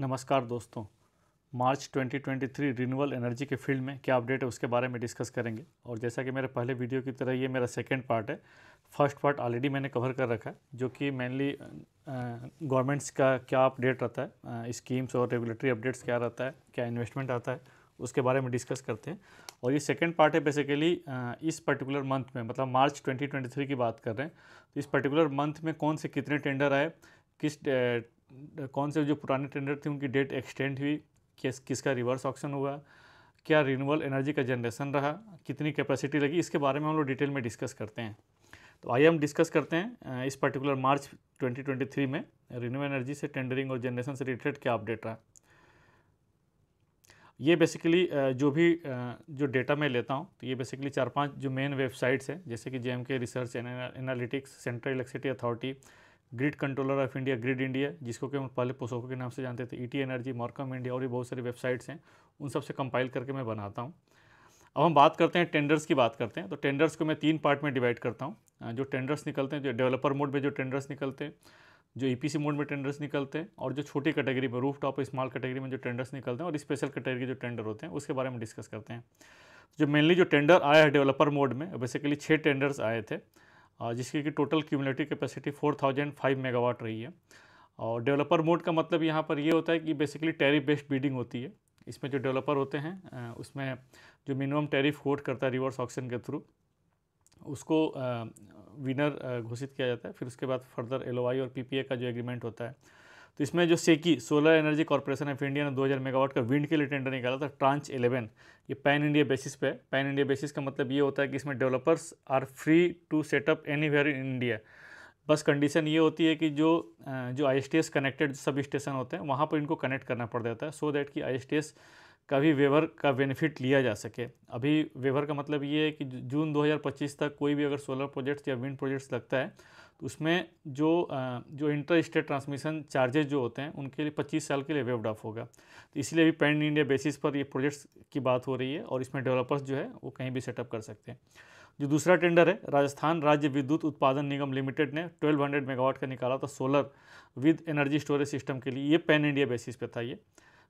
नमस्कार दोस्तों March 2023 renewal energy के फील्ड में क्या अपडेट है उसके बारे में डिस्कस करेंगे और जैसा कि मेरे पहले वीडियो की तरह ये मेरा सेकंड पार्ट है फर्स्ट पार्ट ऑलरेडी मैंने कवर कर रखा है जो कि मेनली गवर्नमेंट्स का क्या अपडेट रहता है स्कीम्स और रेगुलेटरी अपडेट्स क्या रहता है क्या इन्वेस्टमेंट आता है उसके बारे में डिस्कस करते हैं और ये सेकेंड पार्ट है बेसिकली इस पर्टिकुलर मंथ में मतलब मार्च 2023 की बात कर रहे हैं तो इस पर्टिकुलर मंथ में कौन से कितने टेंडर आए किस कौन से जो पुराने टेंडर थे उनकी डेट एक्सटेंड हुई किस किसका रिवर्स ऑप्शन हुआ क्या रिन्यूअल एनर्जी का जनरेशन रहा कितनी कैपेसिटी लगी इसके बारे में हम लोग डिटेल में डिस्कस करते हैं तो आइए हम डिस्कस करते हैं इस पर्टिकुलर मार्च 2023 में रिन्यूएबल एनर्जी से टेंडरिंग और जनरेशन से रिलेटेड क्या अपडेट रहा ये बेसिकली जो भी जो डेटा मैं लेता हूँ तो ये बेसिकली चार पांच जो मेन वेबसाइट्स हैं जैसे कि J research analytics central electricity authority grid controller of India grid India जिसको कि हम पहले पोसोको के नाम से जानते थे ईटी एनर्जी मॉर्कम इंडिया और भी बहुत सारी वेबसाइट्स हैं उन सब से कंपाइल करके मैं बनाता हूँ अब हम बात करते हैं टेंडर्स की बात करते हैं तो टेंडर्स को मैं तीन पार्ट में डिवाइड करता हूँ जो टेंडर्स निकलते हैं जो डेवलपर मोड में जो टेंडर्स निकलते हैं जो ई e मोड में टेंडर्स निकलते हैं और जो छोटी कैटेगरी में रूफ टॉप स्मॉल कैटेगरी में जो टेंडर्स निकलते हैं और स्पेशल कैटेगरी के जो टेंडर होते हैं उसके बारे में डिस्कस करते हैं जो मेनली जो टेंडर आया है डेवलपर मोड में बेसिकली छः टेंडर्स आए थे जिसकी कि टोटल क्यूमुलेटिव कैपेसिटी 4005 मेगावाट रही है और डेवलपर मोड का मतलब यहाँ पर ये होता है कि बेसिकली टैरिफ बेस्ड बीडिंग होती है इसमें जो डेवलपर होते हैं उसमें जो मिनिमम टैरिफ कोट करता है रिवर्स ऑक्शन के थ्रू उसको विनर घोषित किया जाता है फिर उसके बाद फर्दर एल और पी का जो एग्रीमेंट होता है तो इसमें जो SECI solar energy corporation of India ने 2000 मेगावाट का विंड के लिए टेंडर निकाला था ट्रांच 11 ये पैन इंडिया बेसिस पे पैन इंडिया बेसिस का मतलब ये होता है कि इसमें developers are free to setup anywhere in India बस कंडीशन ये होती है कि जो जो आई कनेक्टेड सब स्टेशन होते हैं वहाँ पर इनको कनेक्ट करना पड़ जाता है सो so दैट कि आई का भी वेवर का बेनिफिट लिया जा सके अभी वेवर का मतलब ये है कि जून 2025 तक कोई भी अगर सोलर प्रोजेक्ट्स या विंड प्रोजेक्ट्स लगता है तो उसमें जो जो इंटर स्टेट ट्रांसमिशन चार्जेस जो होते हैं उनके लिए 25 साल के लिए वेवड ऑफ होगा तो इसलिए भी पैन इंडिया बेसिस पर ये प्रोजेक्ट्स की बात हो रही है और इसमें डेवलपर्स जो है वो कहीं भी सेटअप कर सकते हैं जो दूसरा टेंडर है राजस्थान राज्य विद्युत उत्पादन निगम लिमिटेड ने 1200 मेगावाट का निकाला था solar with energy storage system के लिए ये पैन इंडिया बेसिस पे था ये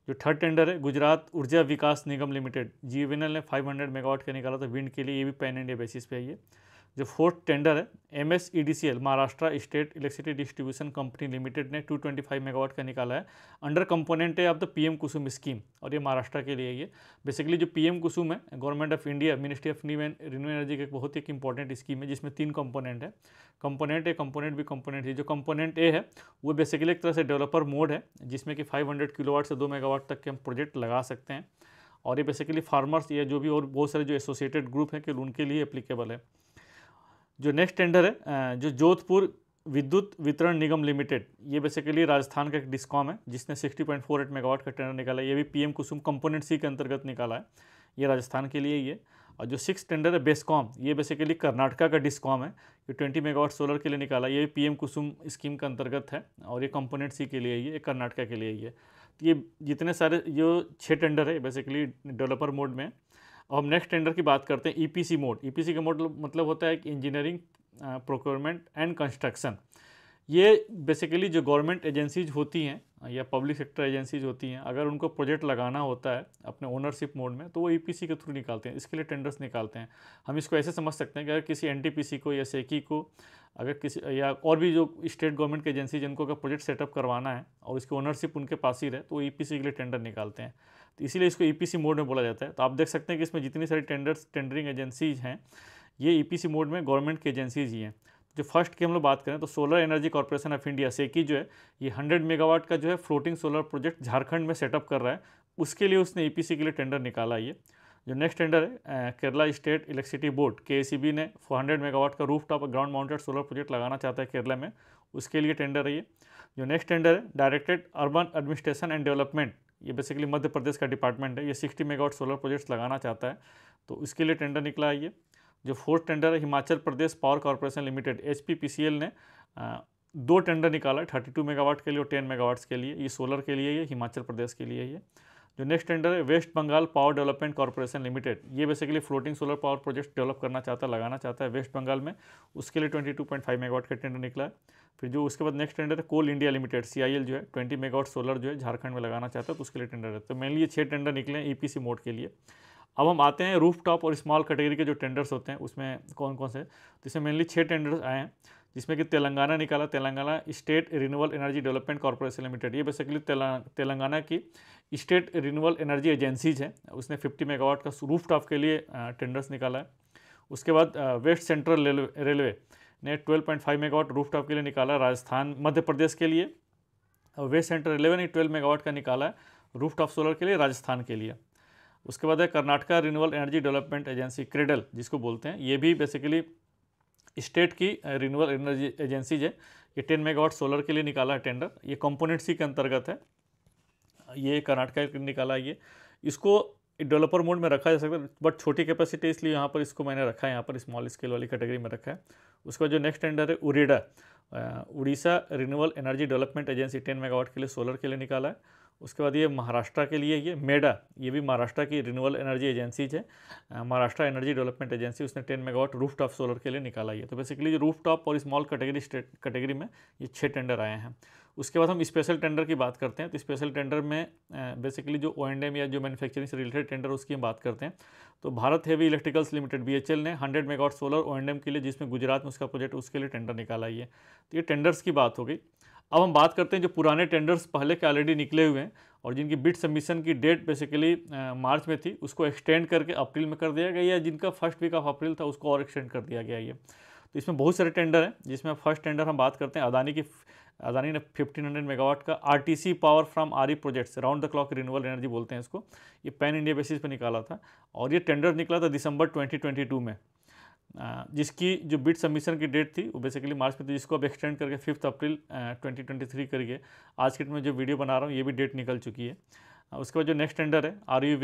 जो थर्ड टेंडर है गुजरात ऊर्जा विकास निगम लिमिटेड जी ने 500 मेगावाट का निकाला था विंड के लिए ये भी पैन इंडिया बेसिस पे है ये जो फोर्थ टेंडर है M S E D C L Maharashtra state electricity distribution company limited ने 225 मेगावाट का निकाला है अंडर कंपोनेंट है आप the P M KUSUM scheme और ये महाराष्ट्र के लिए ये बेसिकली जो पी एम कुसुम है government of India ministry of new and renew energy का एक बहुत ही एक इंपॉर्टेंट स्कीम है जिसमें तीन कंपोनेंट है component A component B component है जो कंपोनेंट ए है वो बेसिकली एक तरह से डेवलपर मोड है जिसमें कि 500 किलोवाट से दो मेगावाट तक के हम प्रोजेक्ट लगा सकते हैं और ये बेसिकली फार्मर्स या जो भी और बहुत सारे जो एसोसिएटेड ग्रुप हैं कि उनके लिए अप्लीकेबल है जो नेक्स्ट टेंडर है जो जोधपुर विद्युत वितरण निगम लिमिटेड ये बेसिकली राजस्थान का एक डिस्कॉम है जिसने 60.48 मेगावाट का टेंडर निकाला है ये भी पीएम कुसुम कंपोनेंट सी के अंतर्गत निकाला है ये राजस्थान के लिए ही है और जो सिक्स टेंडर है बेस्कॉम ये बेसिकली कर्नाटका का डिस्कॉम है ये 20 मेगावाट सोलर के लिए निकाला ये एम कुसुम स्कीम के अंतर्गत है और ये कंपोनेंट सी के लिए ही है कर्नाटका के लिए ही है तो ये जितने सारे जो छः टेंडर है बेसिकली डेवलपर मोड में अब हम नेक्स्ट टेंडर की बात करते हैं ईपीसी मोड ईपीसी का मोड मतलब होता है एक इंजीनियरिंग प्रोक्योरमेंट एंड कंस्ट्रक्शन ये बेसिकली जो गवर्नमेंट एजेंसीज होती हैं या पब्लिक सेक्टर एजेंसीज होती हैं अगर उनको प्रोजेक्ट लगाना होता है अपने ओनरशिप मोड में तो वो ई e के थ्रू निकालते हैं इसके लिए टेंडर्स निकालते हैं हम इसको ऐसे समझ सकते हैं कि अगर किसी एन को या सेकी e को अगर किसी या और भी जो स्टेट गवर्नमेंट की एजेंसी जिनको अगर प्रोजेक्ट सेटअप करवाना है और इसकी ओनरशिप उनके पास ही रहे तो वो ई e के लिए टेंडर निकालते हैं तो इसीलिए इसको ईपीसी e मोड में बोला जाता है तो आप देख सकते हैं कि इसमें जितनी सारी टेंडर्स टेंडरिंग एजेंसीज हैं ये ईपीसी e मोड में गवर्नमेंट की एजेंसीज ही हैं तो जो फर्स्ट की हम लोग बात करें तो solar energy corporation of India SECI जो है ये हंड्रेड मेगावाट का जो है फ्लोटिंग सोलर प्रोजेक्ट झारखंड में सेटअप कर रहा है उसके लिए उसने ई e के लिए टेंडर निकाला ये जो नेक्स्ट टेंडर है केरला स्टेट इलेक्ट्रिसिटी बोर्ड के ने 400 मेगावाट का roof top ground mounted solar project लगाना चाहता है केरला में उसके लिए टेंडर है ये जो नेक्स्ट टेंडर है directed urban administration and development ये बेसिकली मध्य प्रदेश का डिपार्टमेंट है ये 60 मेगावाट सोलर प्रोजेक्ट्स लगाना चाहता है तो इसके लिए टेंडर निकला है ये जो फोर्थ टेंडर है Himachal Pradesh power corporation limited H ने दो टेंडर निकाला है थर्टी मेगावाट के लिए और टेन मेगावाट्स के लिए ये सोलर के लिए ये हिमाचल प्रदेश के लिए ये जो नेक्स्ट टेंडर है West Bengal power development corporation limited ये basically floating solar power project develop करना चाहता है लगाना चाहता है वेस्ट बंगाल में उसके लिए 22.5 मेगावाट का टेंडर निकला है फिर जो उसके बाद नेक्स्ट टेंडर है कोल इंडिया लिमिटेड सी जो है ट्वेंटी मेगावाट सोलर जो है झारखंड में लगाना चाहता है तो उसके लिए टेंडर है तो मेनली ये छः टेंडर निकले हैं ई e मोड के लिए अब हम आते हैं रूफ टॉप और स्मॉल कैटेगरी के जो टेंडर्स होते हैं उसमें कौन कौन से तो इसमें मेनली छः टेंडर्स आए हैं जिसमें कि तेलंगाना निकाला Telangana state renewal energy development corporation limited ये बेसिकली तेलंगाना की स्टेट रिन्यूअल एनर्जी एजेंसीज हैं उसने 50 मेगावाट का रूफ टॉप के लिए टेंडर्स निकाला है उसके बाद वेस्ट सेंट्रल रेलवे ने 12.5 मेगावाट रूफ टॉप के लिए निकाला है राजस्थान मध्य प्रदेश के लिए वेस्ट सेंट्रल रेलवे ने ट्वेल्व मेगावाट का निकाला है रूफ टॉप सोलर के लिए राजस्थान के लिए उसके बाद है Karnataka renewal energy development agency KREDL जिसको बोलते हैं ये भी बेसिकली स्टेट की रिन्यूअल एनर्जी एजेंसीज है ये 10 मेगावाट सोलर के लिए निकाला है टेंडर ये कंपोनेंट सी के अंतर्गत है ये कर्नाटका निकाला ये इसको डेवलपर मोड में रखा जा सकता है बट छोटी कैपेसिटी इसलिए यहाँ पर इसको मैंने रखा है यहाँ पर स्मॉल स्केल वाली कैटेगरी में रखा है उसके बाद जो नेक्स्ट टेंडर है UREDA Orissa renewal energy development agency ten megawatt के लिए सोलर के लिए निकाला है उसके बाद ये महाराष्ट्र के लिए ये मेडा ये भी महाराष्ट्र की रिन्यूअल एनर्जी एजेंसीज है महाराष्ट्र एनर्जी डेवलपमेंट एजेंसी उसने ten megawatt roof top solar के लिए निकाला है तो बेसिकली रूफ टॉप और स्मॉल कैटेगरी कैटेगरी में ये छः टेंडर आए हैं उसके बाद हम स्पेशल टेंडर की बात करते हैं तो स्पेशल टेंडर में बेसिकली जो ओ एंड एम या जो मैन्युफैक्चरिंग से रिलेटेड टेंडर उसकी हम बात करते हैं तो Bharat heavy electricals limited B ने hundred megawatt solar O and M के लिए जिसमें गुजरात में उसका प्रोजेक्ट उसके लिए टेंडर निकाला ही है तो ये टेंडर्स की बात हो गई अब हम बात करते हैं जो पुराने टेंडर्स पहले के ऑलरेडी निकले हुए हैं और जिनकी बिट सबमिशन की डेट बेसिकली मार्च में थी उसको एक्सटेंड करके अप्रैल में कर दिया गया या जिनका फर्स्ट वीक ऑफ अप्रैल था उसको और एक्सटेंड कर दिया गया ये तो इसमें बहुत सारे टेंडर हैं जिसमें फर्स्ट टेंडर हम बात करते हैं अदानी की अदानी ने 1500 मेगावाट का RTC power from R projects round the clock renewal energy बोलते हैं इसको ये पैन इंडिया बेसिस पे निकाला था और ये टेंडर निकला था दिसंबर 2022 में जिसकी जो बिट सबमिशन की डेट थी वो बेसिकली मार्च में थी जिसको अब एक्सटेंड करके फिफ्थ अप्रैल ट्वेंटी करिए आज के डेट में जो वीडियो बना रहा हूँ ये भी डेट निकल चुकी है हाँ, उसके बाद जो नेक्स्ट टेंडर है R U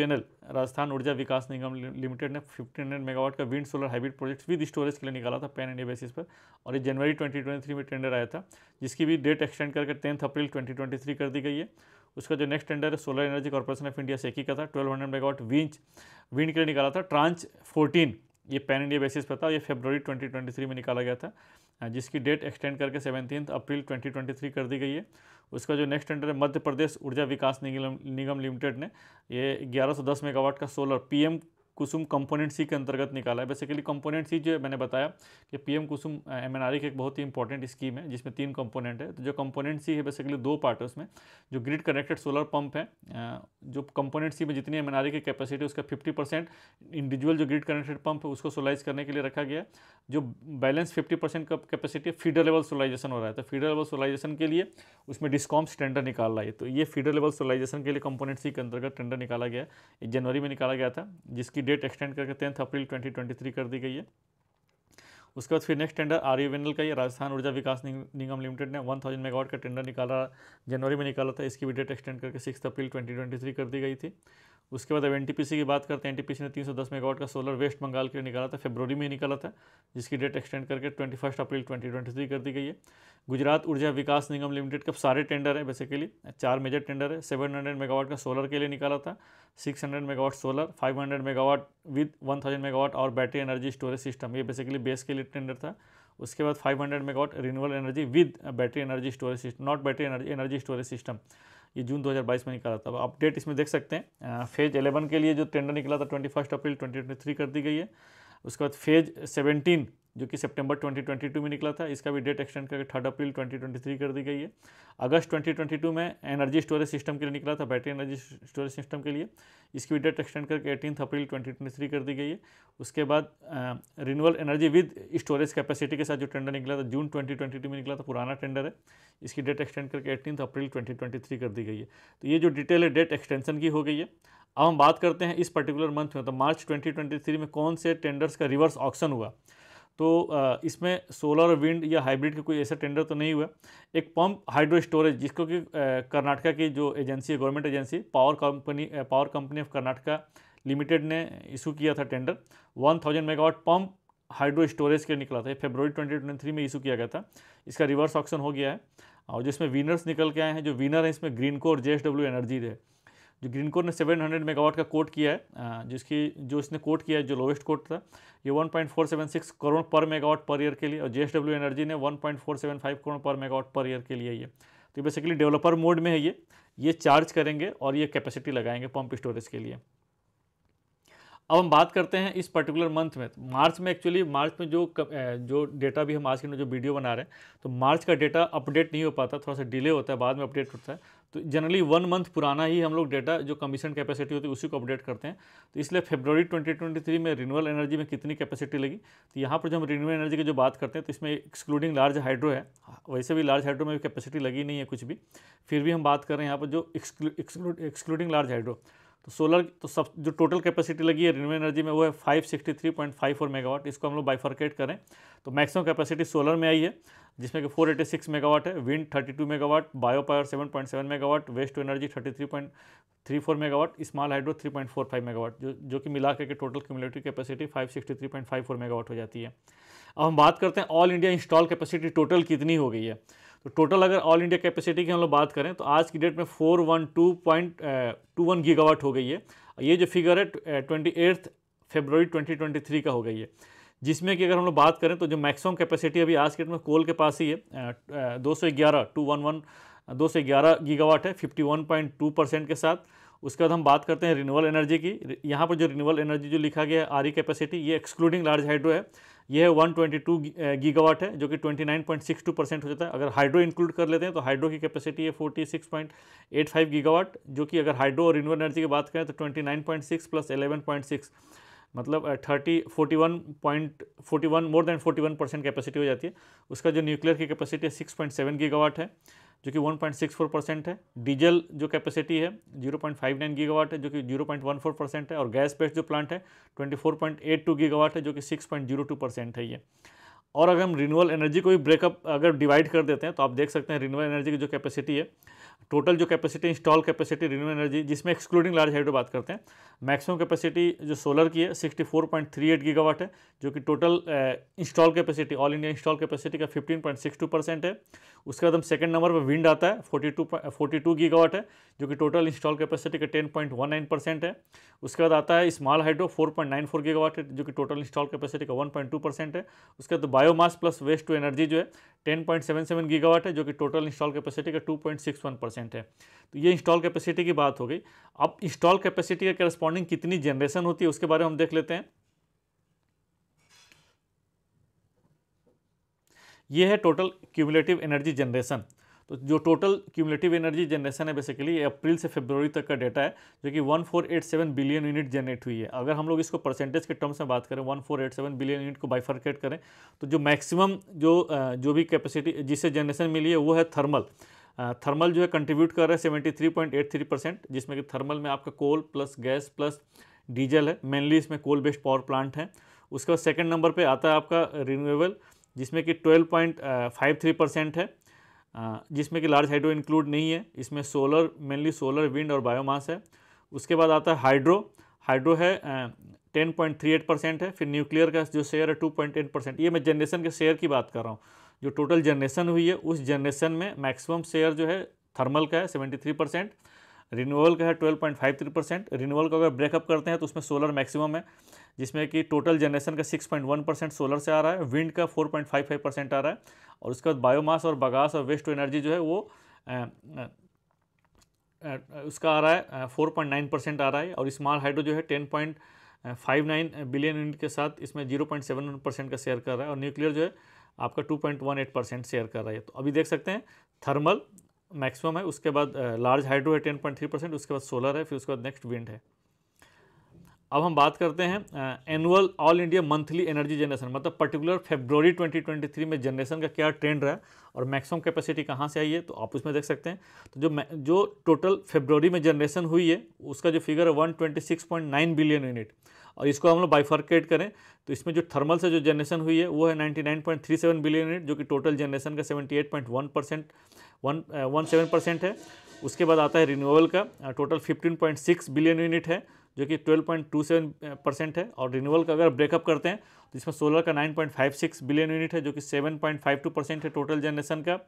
Rajasthan Urja Vikas Nigam limited ने 1500 मेगावाट का wind solar hybrid projects with storage के लिए निकाला था पैन इंडिया बेसिस पर और ये जनवरी 2023 में टेंडर आया था जिसकी भी डेट एक्सटेंड करके टेंथ अप्रैल 2023 कर दी गई है उसका जो नेक्स्ट टेंडर है solar energy corporation of India SECI का था twelve hundred megawatt winch wind के लिए निकाला था ट्रांच फोर्टीन ये पैन इंडिया बेसिस पर था ये फेब्रवरी ट्वेंटी में निकाला गया था जिसकी डेट एक्सटेंड करके सेवनटीन अप्रैल 2023 कर दी गई है उसका जो नेक्स्ट टेंडर है मध्य प्रदेश ऊर्जा विकास निगम निगम लिमिटेड ने ये 1110 मेगावाट का solar PM KUSUM component C के अंतर्गत निकाला है बेसिकली कंपोनेंट सी जो मैंने बताया कि पीएम कुसुम एम e की एक बहुत ही इंपॉर्टेंट स्कीम है जिसमें तीन कंपोनेंट है तो जो कंपोनेंट सी है बेसिकली दो पार्ट है उसमें जो ग्रिड कनेक्टेड सोलर पंप है जो कंपोनेंट सी में जितनी एम e की कैपेसिटी उसका फिफ्टी परसेंट इंडिविजुअल जो ग्रिड कनेक्टेड पंप है उसको सोलाइज करने के लिए रखा गया जो बैलेंस फिफ्टी परसेंट का कैपेसिटी फीडर लेवल सोलाइजेशन हो रहा है तो फीडर लेवल सोलाइजेशन के लिए उसमें डिस्कॉम्स टेंडर निकाल रहा है तो ये फीडर लेवल सोलाइजेशन के लिए कंपोनेंट सी के अंतर्गत टेंडर निकाला गया जनवरी में निकाला गया था जिसकी डेट एक्सटेंड करके टेंथ अप्रैल 2023 कर दी गई है उसके बाद फिर next tender R U L का ये राजस्थान ऊर्जा विकास निगम लिमिटेड ने 1000 मेगावाट का टेंडर निकाला जनवरी में निकाला था इसकी भी डेट एक्सटेंड करके सिक्स अप्रैल 2023 कर दी गई थी उसके बाद अब एन की बात करते हैं एन ने 310 मेगावाट का सोलर वेस्ट बंगाल के लिए निकाला था फेब्रवरी में ही निकाला था जिसकी डेट एक्सटेंड करके 21 अप्रैल 2023 कर दी गई है गुजरात ऊर्जा विकास निगम लिमिटेड का सारे टेंडर है बेसिकली चार मेजर टेंडर है 700 मेगावाट का सोलर के लिए निकाला था 600 megawatt solar 500 megawatt with 1000 megawatt और बैटरी एनर्जी स्टोरेज सिस्टम ये बेसिकली बेस के लिए टेंडर था उसके बाद 500 megawatt renewal energy with battery energy storage system not battery energy energy storage system ये जून 2022 में निकाला था अब अपडेट इसमें देख सकते हैं फेज 11 के लिए जो टेंडर निकला था 21 अप्रैल 2023 कर दी गई है उसके बाद फेज 17 जो कि सितंबर 2022 में निकला था इसका भी डेट एक्सटेंड करके थर्ड अप्रैल 2023 कर दी गई है अगस्त 2022 में एनर्जी स्टोरेज सिस्टम के लिए निकला था बैटरी एनर्जी स्टोरेज सिस्टम के लिए इसकी भी डेट एक्सटेंड करके एटीन अप्रैल 2023 कर दी गई है उसके बाद renewal energy with storage capacity के साथ जो टेंडर निकला था जून ट्वेंटी में निकला था पुराना टेंडर है इसकी डेट एक्सटेंड करके एटीन अप्रैल ट्वेंटी कर दी गई है तो ये जो डिटेल है डेट एक्सटेंशन की हो गई है अब हम बात करते हैं इस पर्टिकुलर मंथ में तो मार्च 2023 में कौन से टेंडर्स का रिवर्स ऑक्शन हुआ तो इसमें सोलर विंड या हाइब्रिड के कोई ऐसा टेंडर तो नहीं हुआ एक पंप हाइड्रो स्टोरेज जिसको कि कर्नाटका की जो एजेंसी है government agency power company power company of Karnataka limited ने इशू किया था tender 1000 megawatt pump hydro storage के निकला था ये फेब्रवरी 2023 में इशू किया गया था इसका रिवर्स ऑप्शन हो गया है और जिसमें विनर्स निकल के आए हैं जो विनर हैं इसमें ग्रीन और जे एनर्जी है जो ग्रीन कोर ने 700 मेगावाट का कोट किया है जिसकी जो इसने कोट किया है जो लोवेस्ट कोट था ये 1.476 करोड़ पर मेगावाट पर ईयर के लिए और जे एनर्जी ने 1.475 करोड़ पर मेगावाट पर ईयर के लिए ये तो बेसिकली डेवलपर मोड में है ये ये चार्ज करेंगे और ये कैपेसिटी लगाएंगे पम्प स्टोरेज के लिए अब हम बात करते हैं इस पर्टिकुलर मंथ में मार्च में एक्चुअली मार्च में जो जो डेटा भी हम आज के जो वीडियो बना रहे हैं तो मार्च का डेटा अपडेट नहीं हो पाता थोड़ा सा डिले होता है बाद में अपडेट होता है तो जनरली वन मंथ पुराना ही हम लोग डेटा जो कमीशन कैपेसिटी होती है उसी को अपडेट करते हैं तो इसलिए फेब्रवरी 2023 में रिन्यूअल एनर्जी में कितनी कैपेसिटी लगी तो यहाँ पर जो हम रिन्यूअल एनर्जी की जो बात करते हैं तो इसमें एक्सक्लूडिंग लार्ज हाइड्रो है वैसे भी लार्ज हाइड्रो में भी कैपेसिटी लगी नहीं है कुछ भी फिर भी हम बात कर रहे हैं यहाँ पर जो एक्सक्लूडिंग लार्ज हाइड्रो तो सोलर तो सब जो टोटल कैपेसिटी लगी है रिन्यूएबल एनर्जी में वो है 563.54 मेगावाट इसको हम लोग बाइफरकेट करें तो मैक्सिमम कैपेसिटी सोलर में आई है जिसमें कि 486 मेगावाट है wind 32 megawatt bio power 7.7 megawatt waste to energy 33.34 megawatt small hydro 3.45 megawatt जो जो कि मिला करके टोटल क्यूमुलेटिव कैपेसिटी 563.54 मेगावाट हो जाती है अब हम बात करते हैं all India install capacity total कितनी हो गई है तो टोटल अगर ऑल इंडिया कैपेसिटी की हम लोग बात करें तो आज की डेट में four one two point two one gigawatt हो गई है ये जो फिगर है twenty eighth February twenty twenty three का हो गई है जिसमें कि अगर हम लोग बात करें तो जो मैक्सिमम कैपेसिटी अभी आज के डेट में कोल के पास ही है दो सौ ग्यारह टू वन वन दो सौ ग्यारह गीगावाट है fifty one point two percent के साथ उसके बाद हम बात करते हैं रिन्यूअल एनर्जी की यहाँ पर जो रिन्यूअल एनर्जी जो लिखा गया है आर कैपेसिटी e ये एक्सक्लूडिंग लार्ज हाइड्रो है ये है 122 गीगावाट है जो कि 29.62 परसेंट हो जाता है अगर हाइड्रो इंक्लूड कर लेते हैं तो हाइड्रो की कैपेसिटी है 46.85 गीगावाट जो कि अगर हाइड्रो और रिन्यूअल एनर्जी की बात करें तो 29.6 प्लस 11.6 मतलब thirty forty one point forty one more than forty one percent capacity हो जाती है उसका जो न्यूक्लियर की कैपेसिटी है सिक्स पॉइंट सेवन गीगावाट है जो कि 1.64 परसेंट है डीजल जो कैपेसिटी है 0.59 गीगावाट है जो कि 0.14 परसेंट है और गैस बेस्ड जो प्लांट है 24.82 गीगावाट है जो कि 6.02 परसेंट है ये और अगर हम रिन्यूअल एनर्जी को भी ब्रेकअप अगर डिवाइड कर देते हैं तो आप देख सकते हैं रिन्यूअल एनर्जी की जो कैपेसिटी है टोटल जो capacity install capacity renewal energy जिसमें एक्सक्लूडिंग लार्ज हाइड्रो बात करते हैं मैक्सिमम कैपेसिटी जो सोलर की है 64.38 गीगावाट है जो कि total install capacity all India install capacity का 15.62 परसेंट है उसके बाद हम सेकंड नंबर पर विंड आता है 42 42 गीगावाट है जो कि टोटल इंस्टॉल कैपेसिटी का 10.19 परसेंट है उसके बाद आता है स्मॉल हाइड्रो 4.94 गीगावाट है जो कि टोटल इंस्टॉल कैपेसिटी का 1.2 परसेंट है उसके बाद biomass plus waste to energy जो है 10.77 गीगावाट है जो कि टोटल इंस्टॉल कैपेसिटी का टू परसेंट है तो ये इंस्टॉल कैपेसिटी की बात हो गई अब इंस्टॉल कैपेसिटी का करस्पॉन्डिंग कितनी जनरेशन होती है उसके बारे में हम देख लेते हैं ये है टोटल क्यूमुलेटिव एनर्जी जनरेशन तो जो टोटल क्यूमुलेटिव एनर्जी जनरेशन है बेसिकली अप्रैल से फरवरी तक का डेटा है जो कि 1487 बिलियन यूनिट जनरेट हुई है अगर हम लोग इसको परसेंटेज के टर्म्स में बात करें 1487 बिलियन यूनिट को बाइफर्केट करें तो जो मैक्सिमम जो जो भी कैपेसिटी जिससे जनरेशन मिली है वो है थर्मल थर्मल जो है कंट्रीब्यूट कर रहा है seventy three point eight three percent जिसमें कि थर्मल में आपका coal plus gas plus diesel है मेनली इसमें कोल बेस्ड पावर प्लांट है उसके बाद सेकेंड नंबर पर आता है आपका रिन्यूएबल जिसमें कि 12.53 परसेंट है जिसमें कि लार्ज हाइड्रो इंक्लूड नहीं है इसमें सोलर मेनली सोलर विंड और बायोमास है उसके बाद आता है हाइड्रो हाइड्रो है ten point three eight percent है फिर न्यूक्लियर का जो शेयर है टू पॉइंट एट परसेंट ये मैं जनरेशन के शेयर की बात कर रहा हूँ जो टोटल जनरेशन हुई है उस जनरेशन में मैक्सिमम शेयर जो है थर्मल का है सेवेंटी थ्री परसेंट का है twelve point five three percent का अगर ब्रेकअप करते हैं तो उसमें सोलर मैक्सिमम है जिसमें कि टोटल जनरेशन का 6.1 परसेंट सोलर से आ रहा है विंड का 4.55 परसेंट आ रहा है और उसके बाद बायोमास और बगास और वेस्ट टू एनर्जी जो है वो आ, आ, आ, उसका आ रहा है फोर पॉइंट नाइन परसेंट आ रहा है और स्मॉल हाइड्रो जो है ten point five nine billion unit के साथ इसमें जीरो पॉइंट सेवन परसेंट का शेयर कर रहा है और न्यूक्लियर जो है आपका two point one eight percent share कर रहा है तो अभी देख सकते हैं थर्मल मैक्सिमम है उसके बाद लार्ज हाइड्रो है टेन पॉइंट थ्री परसेंट उसके बाद सोलर है फिर उसके बाद नेक्स्ट विंड है अब हम बात करते हैं annual all India monthly energy generation मतलब पर्टिकुलर फेब्रवरी 2023 में जनरेशन का क्या ट्रेंड रहा और मैक्सिमम कैपेसिटी कहाँ से आई है तो आप उसमें देख सकते हैं तो जो जो टोटल फेब्रवरी में जनरेशन हुई है उसका जो फिगर है वन बिलियन यूनिट और इसको हम लोग बाइफर्केट करें तो इसमें जो थर्मल से जो जनरेशन हुई है वो है 99.37 बिलियन यूनिट जो कि टोटल जनरेशन का 78.1 percent one one seven percent है उसके बाद आता है रिन्यूअल का टोटल 15.6 बिलियन यूनिट है जो कि 12.27 परसेंट है और रिन्यूअल का अगर ब्रेकअप करते हैं तो इसमें सोलर का 9.56 बिलियन यूनिट है जो कि 7.52 परसेंट है टोटल जनरेशन का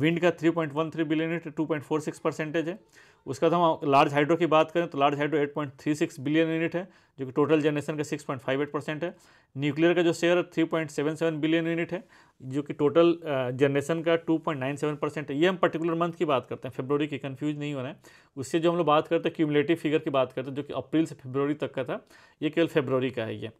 विंड का 3.13 बिलियन यूनिट 2.46 परसेंटेज है उसके बाद हम लार्ज हाइड्रो की बात करें तो लार्ज हाइड्रो 8.36 बिलियन यूनिट है जो कि टोटल जनरेशन का 6.58 परसेंट है न्यूक्लियर का जो शेयर है 3.77 बिलियन यूनिट है जो कि टोटल जनरेशन uh, का 2.97 परसेंट है ये हम पर्टिकुलर मंथ की बात करते हैं फेब्रवरी की कन्फ्यूज नहीं होना है उससे जो हम लोग बात करते हैं क्यूमलेटिव फिगर की बात करते हैं जो कि अप्रैल से फेब्रवरी तक का था ये केवल फेब्रवरी का है ये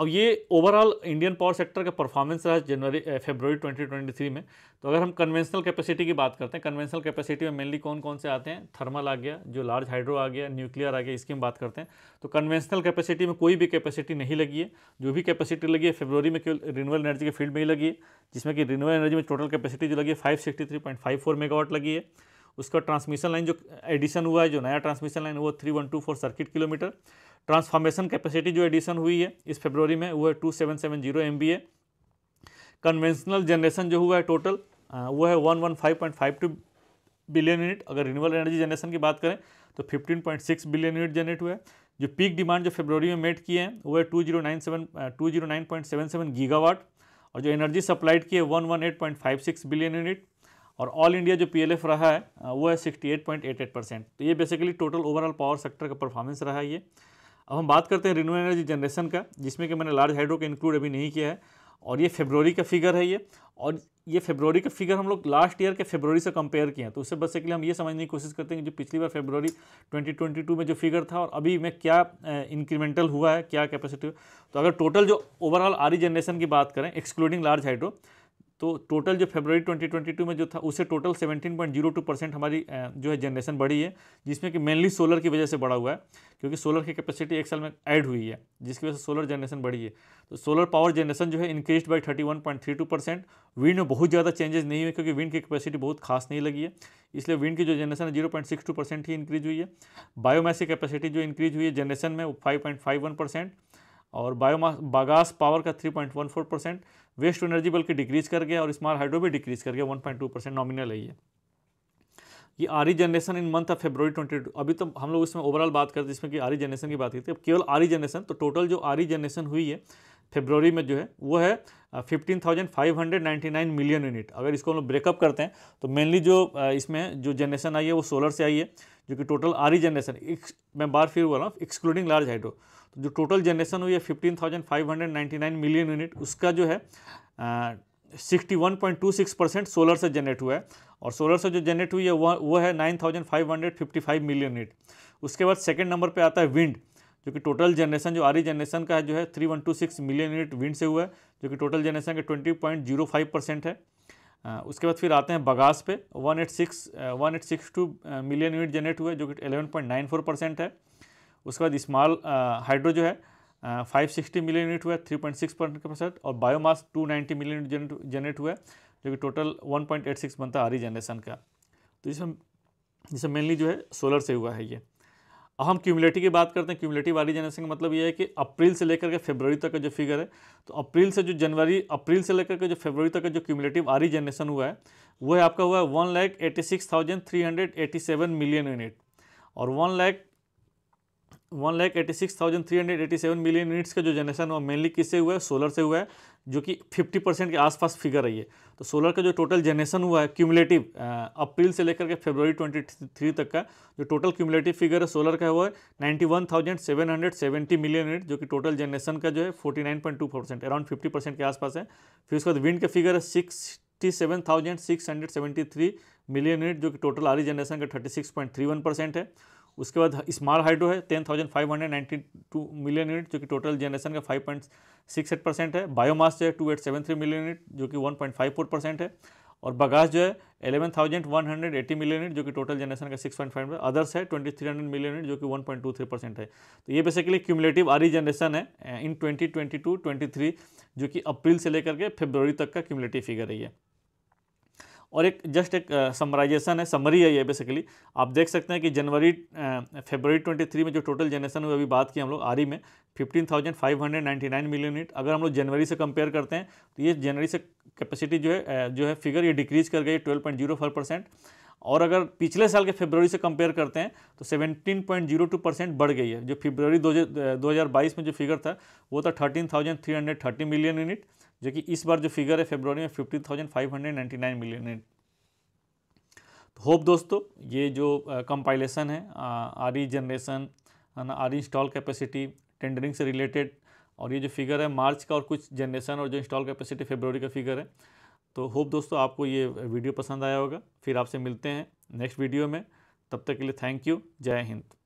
अब ये ओवरऑल इंडियन पावर सेक्टर का परफॉर्मेंस रहा जनवरी फेबररी 2023 में तो अगर हम कन्वेंशनल कैपेसिटी की बात करते हैं कन्वेंशनल कैपेसिटी में मेनली कौन कौन से आते हैं थर्मल आ गया जो लार्ज हाइड्रो आ गया न्यूक्लियर आ गया इसकी हम बात करते हैं तो कन्वेंशनल कैपेसिटी में कोई भी कैपेसिटी नहीं लगी है जो भी कैपेसिटी लगी है फेब्रवरी में केवल रिन्यूअल एनर्जी के फील्ड में ही लगी है जिसमें कि रिनवल एनर्जी में टोटल कैपेसिटी जो लगी है फाइव मेगावाट लगी है उसका ट्रांसमिशन लाइन जो एडिशन हुआ है जो नया ट्रांसमिशन लाइन वो three one two four circuit kilometre transformation capacity जो एडिशन हुई है इस फेबरवरी में वो है two seven seven zero M B A conventional generation जो हुआ है टोटल वो है one one five point five two billion unit अगर रिन्यूबल एनर्जी जनरेशन की बात करें तो fifteen point six billion unit generate हुआ है जो पीक डिमांड जो फेब्रवरी में मेट किए हैं वो है two zero nine seven two zero nine point seven seven gigawatt और जो एनर्जी सप्लाइड की है one one eight point five six billion unit और ऑल इंडिया जो पीएलएफ रहा है वो है 68.88 परसेंट तो ये basically total overall power sector का परफॉर्मेंस रहा है ये अब हम बात करते हैं रिन्यूएबल एनर्जी जनरेशन का जिसमें कि मैंने लार्ज हाइड्रो का इंक्लूड अभी नहीं किया है और ये फेब्रवरी का फिगर है ये और ये फेब्रवरी का फिगर हम लोग लास्ट ईयर के फेब्रवरी से कंपेयर किए हैं तो उससे बेसिकली हम ये समझने की कोशिश करते हैं कि जो पिछली बार फेब्रवरी 2022 में जो फिगर था और अभी में क्या इंक्रीमेंटल हुआ है क्या कैपेसिटी तो अगर टोटल जो ओवरऑल आरी जनरेशन की बात करें एक्सक्लूडिंग लार्ज हाइड्रो तो टोटल जो ट्वेंटी 2022 में जो था उसे टोटल 17.02 परसेंट हमारी जो है जनरेशन बढ़ी है जिसमें कि मेनली सोलर की वजह से बढ़ा हुआ है क्योंकि सोलर की कैपेसिटी एक साल में ऐड हुई है जिसकी वजह से सोलर जनरेशन बढ़ी है तो सोलर पावर जनरेशन जो है increase by thirty percent wind में बहुत ज़्यादा चेंजेस नहीं हुए क्योंकि विंड की कैपेसिटी बहुत खास नहीं लगी है इसलिए विंड की जो जनरेशन है zero point six two percent ही इंक्रीज हुई है बायोमैसिक की कैपेसिटी जो इंक्रीज हुई है जनरेशन में वो five point five one percent और बायोमास बागास पावर का three point one four percent waste to energy बल्कि डिक्रीज कर गया और स्मॉल हाइड्रो भी डिक्रीज कर गया one point two percent nominal है ये ये RE generation in month of February twenty two अभी तो हम लोग इसमें ओवरऑल बात करते हैं जिसमें कि आरी जनरेशन की बात करते हैं केवल आरी जनरेशन तो टोटल जो आरी जनरेशन हुई है फेब्रवरी में जो है वो है fifteen thousand five hundred ninety nine million unit अगर इसको हम लोग ब्रेकअप करते हैं तो मेनली जो इसमें जो जनरेशन आई है वो सोलर से आई है जो कि टोटल आरी जनरेशन मैं बार फिर बोल रहा हूँ एक्सक्लूडिंग लार्ज हाइड्रो तो जो टोटल जनरेशन हुई है fifteen thousand five hundred ninety nine million unit उसका जो है sixty one point two six percent solar से जनरेट हुआ है और सोलर से जो जनरेट हुई है वह वो है nine thousand five hundred fifty five million unit उसके बाद सेकेंड नंबर पर आता है विंड जो कि टोटल जनरेशन जो आरी जनरेशन e का है जो है three one two six million unit wind से हुआ है जो कि टोटल जनरेशन का twenty point zero five percent है उसके बाद फिर आते हैं बगास पे 186 uh, मिलियन यूनिट जनरेट हुए जो कि 11.94 परसेंट है उसके बाद स्मॉल हाइड्रो जो है फाइव सिक्सटी मिलियन यूनिट हुआ थ्री पॉइंट सिक्स परसेंट और biomass two ninety million unit generate हुआ जो कि total one point eight six बनता है आरी जनरेशन का तो इसमें जिसमें मेनली जो है सोलर से हुआ है ये अब हम क्यूमुलेटिव की बात करते हैं क्यूमुलेटिव वाली जनरेशन का मतलब ये है कि अप्रैल से लेकर के फरवरी तक का जो फिगर है तो अप्रैल से जो जनवरी अप्रैल से लेकर के जो फरवरी तक का जो क्यूमुलेटिव आरी जनरेशन हुआ है वो है आपका हुआ है one lakh eighty six thousand three hundred eighty seven million unit और one lakh one lakh eighty six thousand three hundred eighty seven million units का जो जनरेशन हुआ मेनली किससे हुआ है सोलर से हुआ है जो कि 50 परसेंट के आसपास फिगर रही है तो सोलर का जो टोटल जनरेशन हुआ है क्यूमुलेटिव अप्रैल से लेकर के फरवरी 23 तक का जो टोटल क्यूमुलेटिव फिगर है सोलर का हुआ है 91,770 मिलियन यूनिट जो कि टोटल जनरेशन का जो है 49.2 परसेंट अराउंड फिफ्टी परसेंट के आसपास है फिर उसके बाद विंड का फिगर है सिक्सटी मिलियन यूनिट जो कि टोटल आरी जनरेशन का थर्टी परसेंट है उसके बाद स्मार हाइड्रो है ten thousand five hundred ninety two million unit जो कि टोटल जनरेशन का five point six eight percent है बायोमास जो है two eight seven three million unit जो कि one point five four percent है और बगास जो है eleven thousand one hundred eighty million unit जो कि टोटल जनरेशन का सिक्स पॉइंट फाइव है अदर्स है twenty three hundred million unit जो कि one point two three percent है तो ये बेसिकली क्यूमुलेटिव आरी जनरेशन है in twenty twenty two twenty three जो कि अप्रैल से लेकर के फेब्रवरी तक का क्यूमुलेटिव फिगर है और एक जस्ट एक समराइजेशन है समरी है ये बेसिकली आप देख सकते हैं कि जनवरी फेबररी 23 में जो टोटल जनरेशन हुई अभी बात की हम लोग आरी में 15,599 मिलियन यूनिट अगर हम लोग जनवरी से कंपेयर करते हैं तो ये जनवरी से कैपेसिटी जो है जो है फिगर ये डिक्रीज कर गई ट्वेल्व और अगर पिछले साल के फेबररी से कंपेयर करते हैं तो 17.02 परसेंट बढ़ गई है जो फेबररी 2022 में जो फिगर था वो था 13,330 मिलियन यूनिट जो कि इस बार जो फिगर है फेब्रवरी में fifty thousand five hundred ninety nine million है तो होप दोस्तों ये जो कंपाइलेशन है आर ई जनरेशन है ना इंस्टॉल कैपेसिटी टेंडरिंग से रिलेटेड और ये जो फिगर है मार्च का और कुछ जनरेशन और जो इंस्टॉल कैपेसिटी फेब्रवरी का फिगर है तो होप दोस्तों आपको ये वीडियो पसंद आया होगा फिर आपसे मिलते हैं नेक्स्ट वीडियो में तब तक के लिए थैंक यू जय हिंद